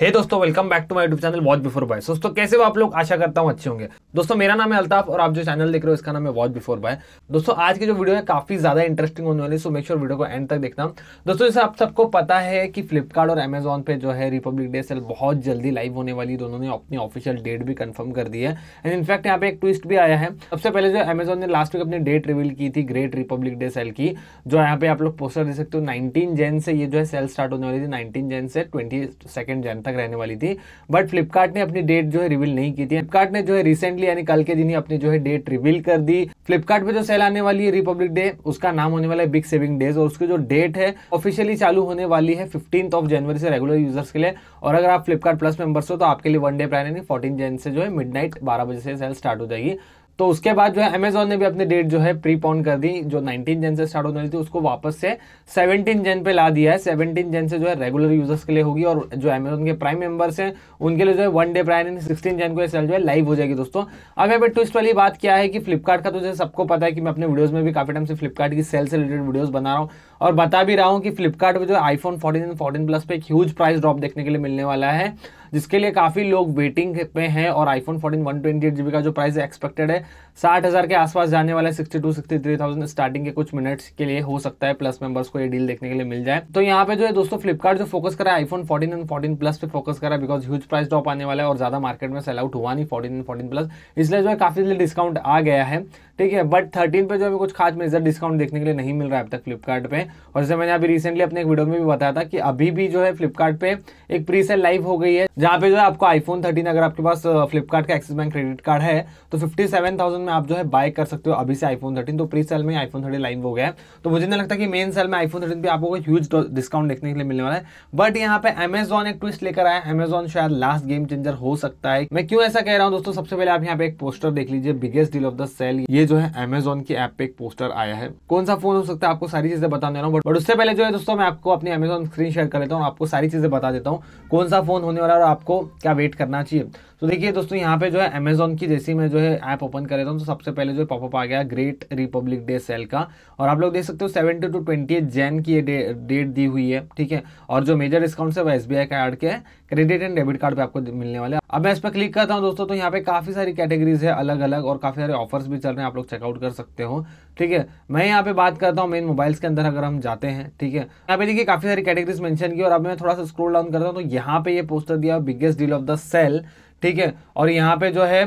हे hey दोस्तों welcome back to my YouTube channel watch before buy दोस्तों कैसे हो आप लोग आशा करता हूँ अच्छे होंगे दोस्तों मेरा नाम है अल्ताफ और आप जो चैनल देख रहे हो इसका नाम है वॉच बिफोर बाय दोस्तों आज की जो वीडियो है काफी ज्यादा इंटरेस्टिंग होने वाली सो मेक श्योर वीडियो को एंड तक देखना दोस्तों जैसे आप सबको पता है कि फ्लिपकार्ट और अमेजोन पे जो है रिपब्लिक डे सेल बहुत जल्दी लाइव होने वाली दोनों ने अपनी ऑफिशियल डेट भी कंफर्म कर दी है एंड इनफैक्ट यहाँ पे एक ट्विस्ट भी आया है सबसे पहले जो अमेजोन ने लास्ट वीक अपनी डेट रिवील की थी ग्रेट रिपब्लिक डे सेल की जो यहाँ पे आप लोग पोस्टर देख सकते हो नाइनटीन जैन से ये जो है सेल स्टार्ट होने वाली थी नाइनटीन जैन से ट्वेंटी सेकेंड जैन तक रहने वाली थी बट फ्लिपकार्ट ने अपनी डेट जो है रिवील नहीं की थी फ्लिपकार्ट ने जो है रिसेंट रिसेंटली यानी कल के दिन ही अपनी जो है डेट रिवील कर दी फ्लिपकार्ट पे जो सेल आने वाली है रिपब्लिक डे उसका नाम होने वाला है बिग सेविंग डेज और उसकी जो डेट है ऑफिशियली चालू होने वाली है फिफ्टीन ऑफ जनवरी से रेगुलर यूजर्स के लिए और अगर आप फ्लिपकार्ट प्लस मेंबर्स हो तो आपके लिए वन डे प्लान यानी फोर्टीन जन से जो है मिड नाइट बजे से सेल स्टार्ट हो जाएगी तो उसके बाद जो है अमेजोन ने भी अपनी डेट जो है प्रीपोन कर दी जो 19 जन से स्टार्ट होने वाली थी उसको वापस से 17 जन पे ला दिया है 17 जन से जो है रेगुलर यूजर्स के लिए होगी और जो अमेजोन के प्राइम मेंबर्स हैं उनके लिए जो है वन डे प्राइम सिक्सटीन जन को सेल जो है लाइव हो जाएगी दोस्तों अब यहाँ ट्विस्ट वाली बात क्या है कि फ्लिपकार्ट का तो जैसे सबको पता है कि मैं अपने वीडियोज में भी काफी टाइम से फ्लिपकार्ट की सेल से रिलेटेड वीडियोज बना रहा हूँ और बता भी रहा हूँ कि फ्लिपकार्ट जो iPhone fourteen and fourteen plus पे एक ह्यूज प्राइस ड्रॉप देखने के लिए मिलने वाला है जिसके लिए काफ़ी लोग वेटिंग पे हैं और आईफोन फोर्टीन वन ट्वेंटी का जो प्राइस एक्सपेक्टेड है साठ हज़ार के आसपास जाने वाला है sixty two sixty three thousand starting के कुछ मिनट्स के लिए हो सकता है प्लस मेंबर्स को ये डील देखने के लिए मिल जाए तो यहाँ पे जो है दोस्तों फ्लिपकार्ट जो फोकस करा है iPhone fourteen and fourteen plus पे फोकस करा बिकॉज ह्यूज प्राइस ड्रॉप आने वाला है और ज़्यादा मार्केट में सेल आउट हुआ नहीं फोर्टीन एंड फोर्टीन प्लस इसलिए जो है काफ़ी जल्दी डिस्काउंट आ गया है ठीक है बट थर्टीन पे जो है कुछ खास मेजर डिस्काउंट देखने के लिए नहीं मिल रहा है अब तक फ्लिपकार्ट पे और जैसे मैंने अभी रिसेंटली अपने एक वीडियो में भी बताया था कि अभी भी जो है फ्लिपकार्ट पे एक प्री सेल लाइव हो गई है जहाँ पे जो है आपको आईफोन थर्टीन अगर आपके पास फ्लिपकार्ट का एक्सिस बैंक क्रेडिट कार्ड है तो फिफ्टी सेवन थाउजेंड में आप जो है बाय कर सकते हो अभी से आईफोन थर्टीन तो प्री सेल में आईफोन थर्टीन लाइव हो गया है तो मुझे नहीं लगता कि मेन सेल में आईफोन थर्टीन भी आपको ह्यूज डिस्काउंट देखने के लिए मिलने वाला है बट यहाँ पे अमेजोन एक ट्विस्ट लेकर आया अमेजोन शायद लास्ट गेम चेंजर हो सकता है मैं क्यों ऐसा कह रहा हूँ दोस्तों सबसे पहले आप यहाँ पे एक पोस्टर देख लीजिए biggest deal of the sale ये जो है अमेजोन की एप पे एक पोस्टर आया है कौन सा फोन हो सकता है आपको सारी चीजें बताने जा रहा हूँ बट उससे पहले जो है दोस्तों मैं आपको अपनी अमेजोन स्क्रीन शेयर कर लेता हूँ आपको सारी चीज़ें बता देता हूँ कौन सा फ़ोन होने वाला है और आपको क्या वेट करना चाहिए तो देखिए दोस्तों यहाँ पे जो है अमेजोन की जैसी मैं जो है ऐप ओपन कर लेता हूँ तो सबसे पहले जो है पॉपअप आ गया ग्रेट रिपब्लिक डे सेल का और आप लोग देख सकते हो सेवेंटी टू ट्वेंटी जैन की ये डेट दी हुई है ठीक है और जो मेजर डिस्काउंट है वो एस का ऐड के क्रेडिट एंड डेबिट कार्ड पे आपको मिलने वाले अब मैं इस पर क्लिक करता हूँ दोस्तों तो यहाँ पे काफ़ी सारी कैटेगरीज है अलग अलग और काफ़ी सारे ऑफर्स भी चल रहे हैं आप लोग चेकआउट कर सकते हो ठीक है मैं यहाँ पे बात करता हूँ मेन मोबाइल्स के अंदर अगर हम जाते हैं ठीक है यहाँ पे देखिए काफी सारी कैटेगरीज मेंशन की और अब मैं थोड़ा सा स्क्रोल डाउन करता हूँ तो यहाँ पे ये पोस्टर दिया biggest deal of the sale ठीक है और यहाँ पे जो है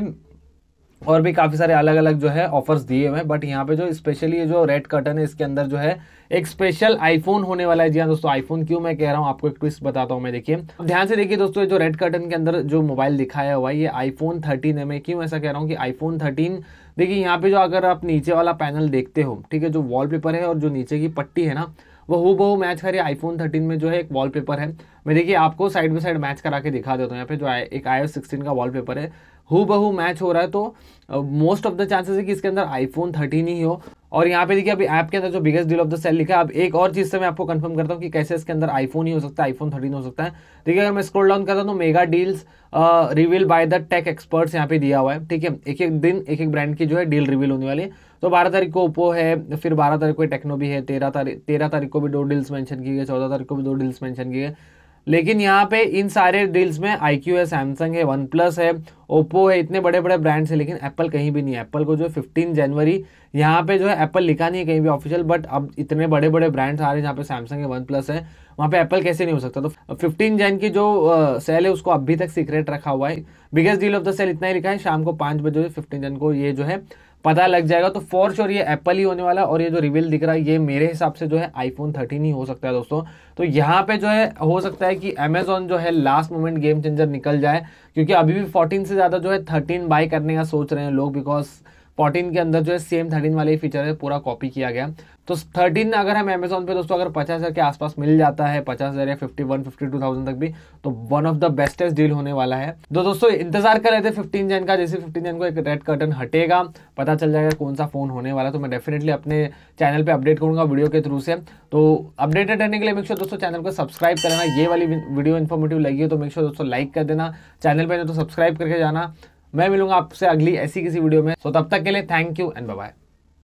और भी काफ़ी सारे अलग अलग जो है ऑफर्स दिए हुए हैं बट यहाँ पे जो स्पेशली ये जो रेड कर्टन है इसके अंदर जो है एक स्पेशल आईफोन होने वाला है जी हाँ दोस्तों आईफोन क्यों मैं कह रहा हूँ आपको एक ट्विस्ट बताता हूँ मैं देखिए ध्यान से देखिए दोस्तों जो रेड कर्टन के अंदर जो मोबाइल दिखाया हुआ है ये आईफोन थर्टीन है मैं क्यों ऐसा कह रहा हूँ कि आईफोन थर्टीन देखिए यहाँ पे जो अगर आप नीचे वाला पैनल देखते हो ठीक है जो वॉलपेपर है और जो नीचे की पट्टी है ना वो हु बहु मैच करिए आईफोन थर्टीन में जो है एक वॉलपेपर है मैं देखिए आपको साइड बाई साइड मैच करा के दिखा देता हूँ यहाँ पे जो एक आई एस सिक्सटीन का वॉलपेपर है हु बहु मैच हो रहा है तो मोस्ट ऑफ द चांसेस है कि इसके अंदर आईफोन थर्टीन ही हो और यहाँ पे देखिए अभी ऐप के अंदर जो biggest deal of the sale लिखा है अब एक और चीज़ से मैं आपको कंफर्म करता हूँ कि कैसे इसके अंदर आईफोन ही हो सकता है आईफोन थर्टीन हो सकता है देखिए अगर मैं स्क्रॉल डाउन करता हूँ तो mega deals reveal by the tech experts यहाँ पे दिया हुआ है ठीक है एक एक दिन एक एक ब्रांड की जो है डील रिवील होने वाली है तो बारह तारीख को ओप्पो है फिर बारह तारीख को टेक्नो भी है तेरह तारीख तेरह तारीख को भी दो डील्स मैंशन की गई चौदह तारीख को भी दो डील्स मैंशन की गई लेकिन यहाँ पे इन सारे डील्स में आई क्यू है सैमसंग है वन प्लस है ओप्पो है इतने बड़े बड़े ब्रांड्स हैं लेकिन एप्पल कहीं भी नहीं है एप्पल को जो फिफ्टीन जनवरी यहाँ पे जो है एप्पल लिखा नहीं है कहीं भी ऑफिशियल बट अब इतने बड़े बड़े ब्रांड्स आ रहे हैं जहाँ पे सैमसंग है वन प्लस है वहाँ पे एप्पल कैसे नहीं हो सकता तो फिफ्टीन जैन की जो सेल है उसको अभी तक सीक्रेट रखा हुआ है biggest deal of the sale इतना ही लिखा है शाम को पाँच बजे फिफ्टीन जैन को ये जो है पता लग जाएगा तो फॉर श्योर ये एप्पल ही होने वाला और ये जो रिविल दिख रहा है ये मेरे हिसाब से जो है आईफोन थर्टीन ही हो सकता है दोस्तों तो यहाँ पे जो है हो सकता है कि अमेजोन जो है लास्ट मोमेंट गेम चेंजर निकल जाए क्योंकि अभी भी फोर्टीन से ज़्यादा जो है थर्टीन बाय करने का सोच रहे हैं लोग बिकॉज फोर्टीन के अंदर जो है सेम थर्टीन वाले फीचर है पूरा कॉपी किया गया तो थर्टीन अगर हम अमेजोन पे दोस्तों अगर पचास हज़ार के आसपास मिल जाता है पचास हज़ार या fifty one fifty two thousand तक भी तो one of the bestest deal होने वाला है तो दोस्तों इंतजार कर रहे थे फिफ्टीन जैन का जैसे फिफ्टीन जैन को एक रेड कर्टन हटेगा पता चल जाएगा कौन सा फ़ोन होने वाला तो मैं डेफिनेटली अपने चैनल पर अपडेट करूँगा वीडियो के थ्रू से तो अपडेटेड रहने के लिए मिक्सर दोस्तों चैनल को सब्सक्राइब करना ये वाली वीडियो इन्फॉर्मेटिव लगी है तो मिक्सर दोस्तों लाइक कर देना चैनल पर तो सब्सक्राइब करके जाना मैं मिलूंगा आपसे अगली ऐसी किसी वीडियो में सो तब तक के लिए थैंक यू एंड बाय